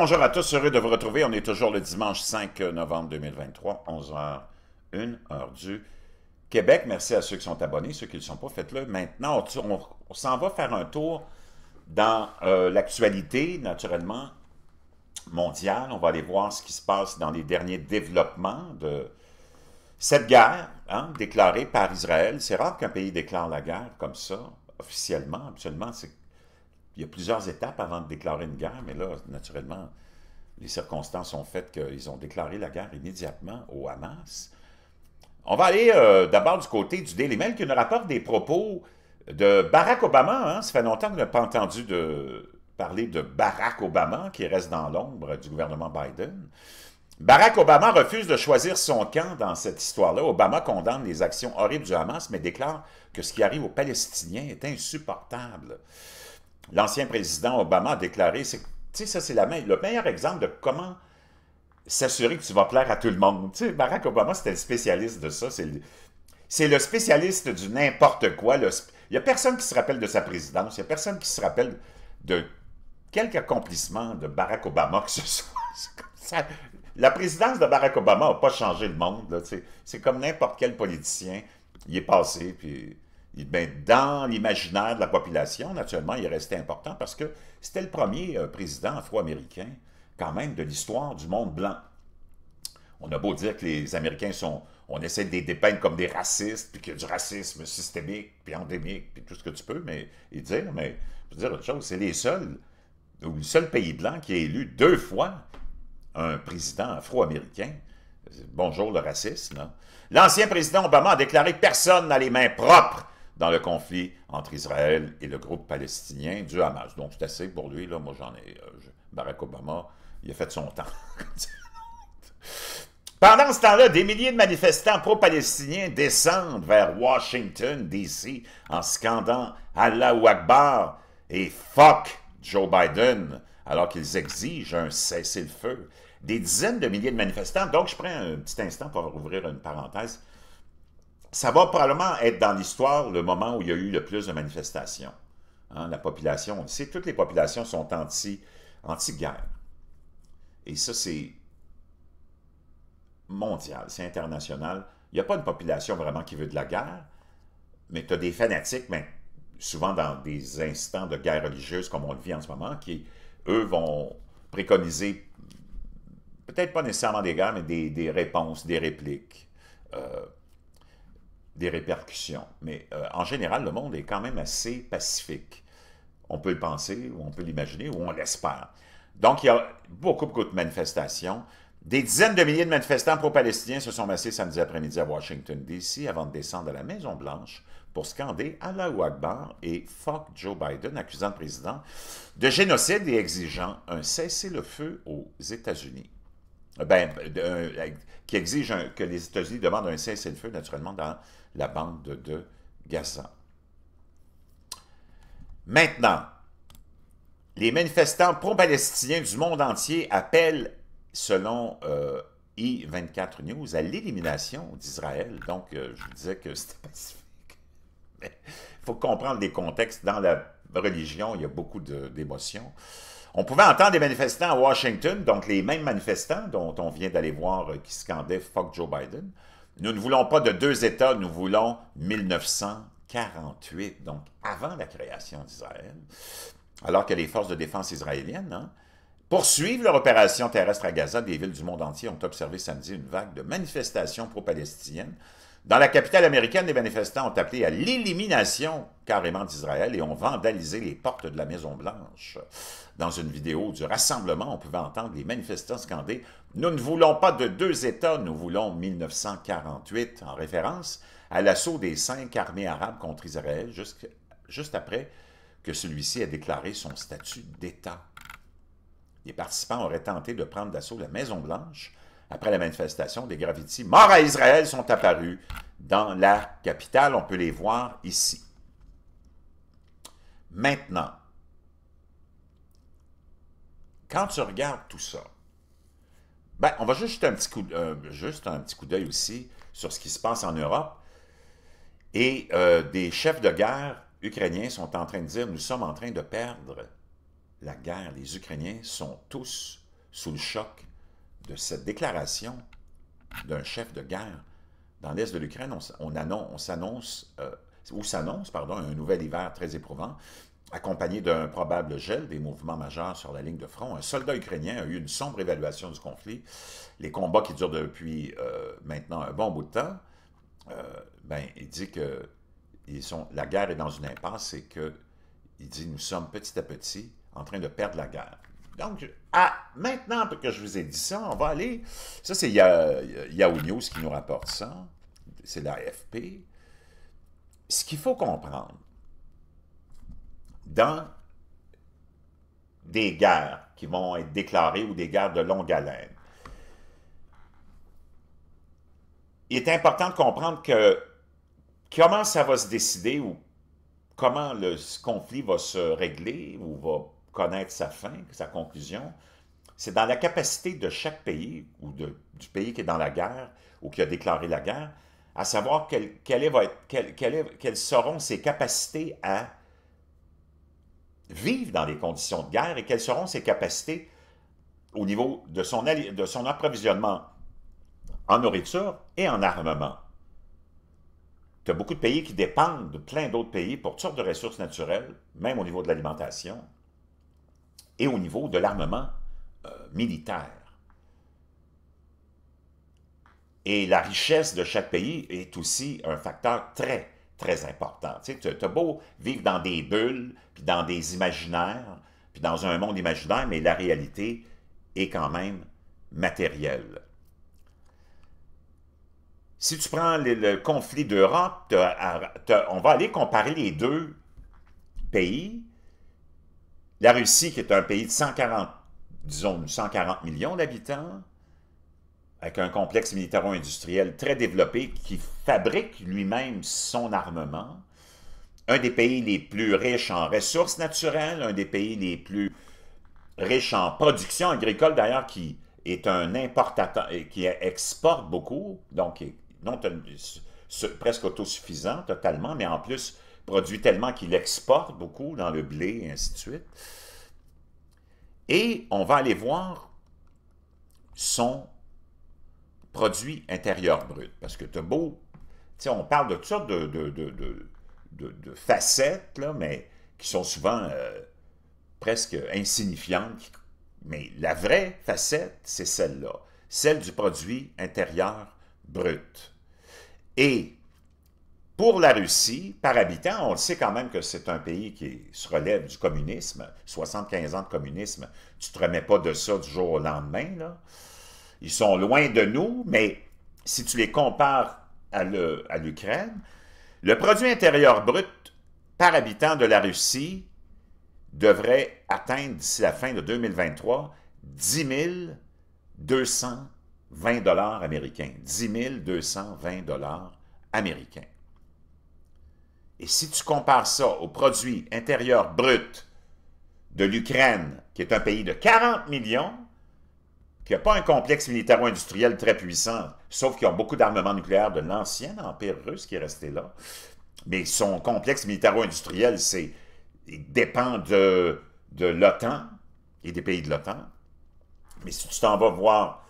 bonjour à tous, heureux de vous retrouver. On est toujours le dimanche 5 euh, novembre 2023, 11h01, heure du Québec. Merci à ceux qui sont abonnés, ceux qui ne le sont pas, faites-le. Maintenant, on, s'en va faire un tour dans euh, l'actualité, naturellement, mondiale. On va aller voir ce qui se passe dans les derniers développements de cette guerre hein, déclarée par Israël. C'est rare qu'un pays déclare la guerre comme ça, officiellement. Absolument, c'est il y a plusieurs étapes avant de déclarer une guerre, mais là, naturellement, les circonstances ont fait qu'ils ont déclaré la guerre immédiatement au Hamas. On va aller euh, d'abord du côté du Daily Mail qui nous rapporte des propos de Barack Obama. Hein? Ça fait longtemps qu'on n'a pas entendu parler de Barack Obama qui reste dans l'ombre du gouvernement Biden. Barack Obama refuse de choisir son camp dans cette histoire-là. Obama condamne les actions horribles du Hamas, mais déclare que ce qui arrive aux Palestiniens est insupportable l'ancien président Obama a déclaré, tu sais, ça c'est le meilleur exemple de comment s'assurer que tu vas plaire à tout le monde. Tu sais, Barack Obama, c'était le spécialiste de ça. C'est le, spécialiste du n'importe quoi. il n'y a personne qui se rappelle de sa présidence. Il n'y a personne qui se rappelle de quelque accomplissement de Barack Obama que ce soit. la présidence de Barack Obama n'a pas changé le monde. C'est comme n'importe quel politicien. Il est passé, puis ben, dans l'imaginaire de la population, naturellement, il restait important parce que c'était le premier euh, président afro-américain, quand même, de l'histoire du monde blanc. On a beau dire que les Américains sont... On essaie de les dépeindre comme des racistes, puis qu'il y a du racisme systémique, puis endémique, puis tout ce que tu peux, mais et dire, mais je veux dire autre chose, c'est les seuls, ou le seul pays blanc qui a élu deux fois un président afro-américain. Bonjour le racisme. Hein. L'ancien président Obama a déclaré « que Personne n'a les mains propres dans le conflit entre Israël et le groupe palestinien du Hamas. Donc, c'est assez pour lui. Là. Moi, j'en ai. Euh, Barack Obama, il a fait son temps. Pendant ce temps-là, des milliers de manifestants pro-palestiniens descendent vers Washington, D.C., en scandant Allahu Akbar et Fuck Joe Biden, alors qu'ils exigent un cessez-le-feu. Des dizaines de milliers de manifestants. Donc, je prends un petit instant pour ouvrir une parenthèse ça va probablement être dans l'histoire le moment où il y a eu le plus de manifestations. Hein, la population, on toutes les populations sont anti, anti-guerre. Et ça, c'est mondial, c'est international. Il n'y a pas une population vraiment qui veut de la guerre, mais tu as des fanatiques, mais souvent dans des instants de guerre religieuse comme on le vit en ce moment, qui, eux, vont préconiser peut-être pas nécessairement des guerres, mais des, des réponses, des répliques. Euh, des répercussions. Mais euh, en général, le monde est quand même assez pacifique. On peut le penser, ou on peut l'imaginer, ou on l'espère. Donc, il y a beaucoup, beaucoup de manifestations. Des dizaines de milliers de manifestants pro-palestiniens se sont massés samedi après-midi à Washington, D.C., avant de descendre à la Maison-Blanche pour scander Allahu Akbar et Fuck Joe Biden, accusant le président de génocide et exigeant un cessez-le-feu aux États-Unis. Euh, ben, euh, euh, qui exige que les États-Unis demandent un cessez-le-feu, naturellement, dans la bande de Gaza. Maintenant, les manifestants pro-palestiniens du monde entier appellent, selon euh, I24 News, à l'élimination d'Israël. Donc, je disais que c'était pacifique. il faut comprendre les contextes dans la religion, il y a beaucoup d'émotions. On pouvait entendre des manifestants à Washington, donc les mêmes manifestants dont on vient d'aller voir euh, qui scandaient « Fuck Joe Biden ». Nous ne voulons pas de deux États, nous voulons 1948, donc avant la création d'Israël, alors que les forces de défense israéliennes hein, poursuivent leur opération terrestre à Gaza. Des villes du monde entier ont observé samedi une vague de manifestations pro-palestiniennes dans la capitale américaine, les manifestants ont appelé à l'élimination carrément d'Israël et ont vandalisé les portes de la Maison-Blanche. Dans une vidéo du rassemblement, on pouvait entendre les manifestants scander « Nous ne voulons pas de deux États, nous voulons 1948 » en référence à l'assaut des cinq armées arabes contre Israël juste après que celui-ci a déclaré son statut d'État. Les participants auraient tenté de prendre d'assaut la Maison-Blanche après la manifestation, des graffitis morts à Israël sont apparus dans la capitale. On peut les voir ici. Maintenant, quand tu regardes tout ça, ben, on va juste un petit coup, euh, coup d'œil aussi sur ce qui se passe en Europe. Et euh, des chefs de guerre ukrainiens sont en train de dire, nous sommes en train de perdre la guerre. Les Ukrainiens sont tous sous le choc de cette déclaration d'un chef de guerre dans l'est de l'Ukraine, on, on s'annonce, euh, ou s'annonce, pardon, un nouvel hiver très éprouvant, accompagné d'un probable gel des mouvements majeurs sur la ligne de front. Un soldat ukrainien a eu une sombre évaluation du conflit. Les combats qui durent depuis euh, maintenant un bon bout de temps, euh, ben, il dit que ils sont, la guerre est dans une impasse et que, il dit, nous sommes petit à petit en train de perdre la guerre. Donc, à, maintenant que je vous ai dit ça, on va aller... Ça, c'est Yahoo News qui nous rapporte ça. C'est l'AFP. Ce qu'il faut comprendre, dans des guerres qui vont être déclarées ou des guerres de longue haleine, il est important de comprendre que comment ça va se décider ou comment le conflit va se régler ou va connaître sa fin, sa conclusion, c'est dans la capacité de chaque pays ou du pays qui est dans la guerre ou qui a déclaré la guerre, à savoir quelles seront ses capacités à vivre dans les conditions de guerre et quelles seront ses capacités au niveau de son, approvisionnement en nourriture et en armement. y a beaucoup de pays qui dépendent de plein d'autres pays pour toutes sortes de ressources naturelles, même au niveau de l'alimentation et au niveau de l'armement euh, militaire. Et la richesse de chaque pays est aussi un facteur très, très important. Tu as beau vivre dans des bulles, puis dans des imaginaires, puis dans un monde imaginaire, mais la réalité est quand même matérielle. Si tu prends le conflit d'Europe, on va aller comparer les deux pays la Russie, qui est un pays de 140, disons 140 millions d'habitants, avec un complexe militaro-industriel très développé qui fabrique lui-même son armement, un des pays les plus riches en ressources naturelles, un des pays les plus riches en production agricole, d'ailleurs, qui est un importateur, qui exporte beaucoup, donc presque autosuffisant totalement, mais en plus produit tellement qu'il exporte beaucoup dans le blé et ainsi de suite. Et on va aller voir son produit intérieur brut. Parce que tu beau... on parle de toutes sortes de, facettes, mais qui sont souvent euh, presque insignifiantes. Mais la vraie facette, c'est celle-là. Celle du produit intérieur brut. Et pour la Russie, par habitant, on sait quand même que c'est un pays qui se relève du communisme. 75 ans de communisme, tu ne te remets pas de ça du jour au lendemain. Ils sont loin de nous, mais si tu les compares à l'Ukraine, le, le produit intérieur brut par habitant de la Russie devrait atteindre d'ici la fin de 2023 10 220 dollars américains. 10 220 dollars américains. Et si tu compares ça au produit intérieur brut de l'Ukraine, qui est un pays de 40 millions, qui n'a pas un complexe militaro-industriel très puissant, sauf qu'ils ont beaucoup d'armements nucléaires de l'ancien empire russe qui est resté là, mais son complexe militaro-industriel, c'est il dépend de, l'OTAN et des pays de l'OTAN. Mais si tu t'en vas voir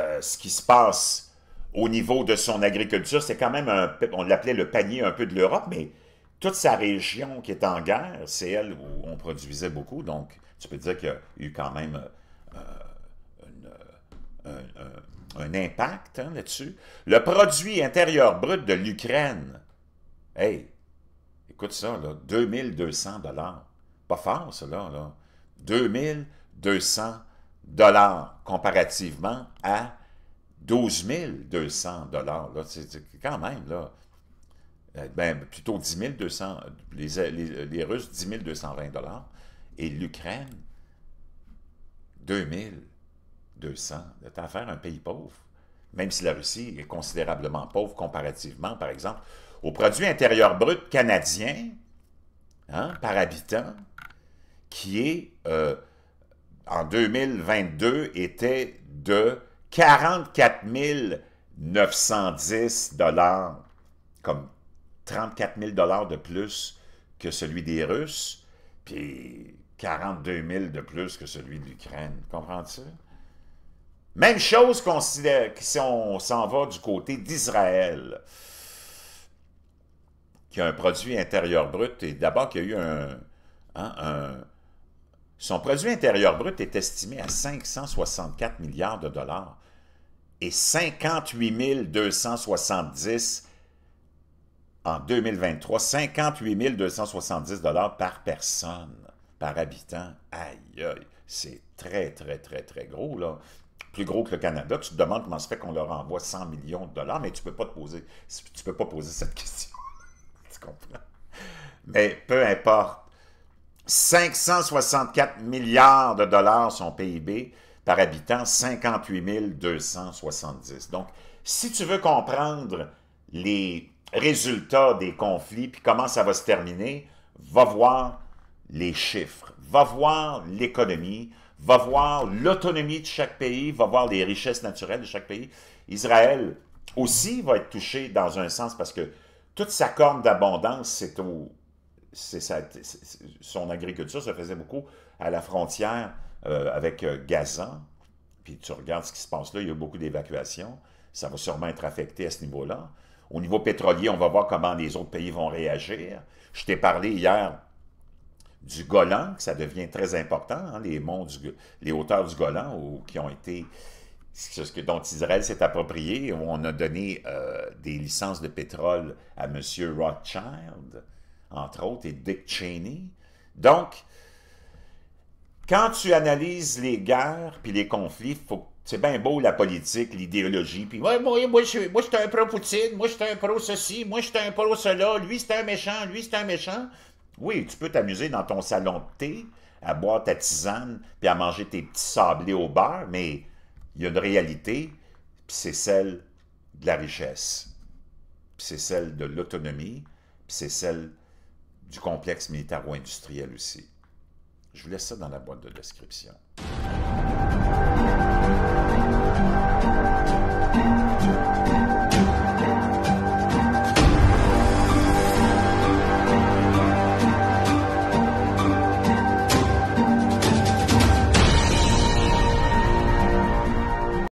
euh, ce qui se passe au niveau de son agriculture. C'est quand même un, on l'appelait le panier un peu de l'Europe, mais toute sa région qui est en guerre, c'est elle où on produisait beaucoup. Donc, tu peux dire qu'il y a eu quand même euh, euh, euh, un, impact hein, là-dessus. Le produit intérieur brut de l'Ukraine, hey, écoute ça, là, 2200 dollars. Pas fort, cela là. 2200 dollars comparativement à 12 200 c'est quand même, là, euh, ben, plutôt 10 200, les, Russes, 10 220 et l'Ukraine, 2 200. T'as faire un pays pauvre, même si la Russie est considérablement pauvre comparativement, par exemple, au produit intérieur brut canadien, hein, par habitant, qui est, euh, en 2022, était de 44 910 dollars, comme 34 000 dollars de plus que celui des Russes, puis 42 000 de plus que celui de l'Ukraine. Comprends-tu? Même chose si on s'en va du côté d'Israël, qui a un produit intérieur brut, et d'abord qu'il y a eu un, hein, son produit intérieur brut est estimé à 564 milliards de dollars et 58 270 en 2023, 58 270 dollars par personne, par habitant. Aïe, aïe, c'est très, très, très, très gros, là. Plus gros que le Canada. Tu te demandes comment ça fait qu'on leur envoie 100 millions de dollars, mais tu ne peux, pas te poser, tu peux pas poser cette question. tu comprends? Mais peu importe. 564 milliards de dollars son PIB par habitant, 58 270. Donc, si tu veux comprendre les résultats des conflits, puis comment ça va se terminer, va voir les chiffres, va voir l'économie, va voir l'autonomie de chaque pays, va voir les richesses naturelles de chaque pays. Israël aussi va être touché dans un sens parce que toute sa corne d'abondance, c'est au, son agriculture se faisait beaucoup à la frontière euh, avec euh, Gazan. Puis tu regardes ce qui se passe là, il y a beaucoup d'évacuations. Ça va sûrement être affecté à ce niveau-là. Au niveau pétrolier, on va voir comment les autres pays vont réagir. Je t'ai parlé hier du Golan, que ça devient très important, hein, les hauteurs du Golan, qui ont été ce que, dont Israël s'est approprié, où on a donné euh, des licences de pétrole à M. Rothschild, entre autres, et Dick Cheney. Donc, quand tu analyses les guerres puis les conflits, faut c'est bien beau la politique, l'idéologie, puis moi, moi, je, moi, suis un pro-Poutine, moi, je suis un pro-ceci, moi, je suis un pro-cela, lui, c'est un méchant, lui, c'est un méchant. Oui, tu peux t'amuser dans ton salon de thé, à boire ta tisane, puis à manger tes petits sablés au beurre, mais il y a une réalité, puis c'est celle de la richesse, puis c'est celle de l'autonomie, puis c'est celle du complexe militaro-industriel aussi. Je vous laisse ça dans la boîte de description.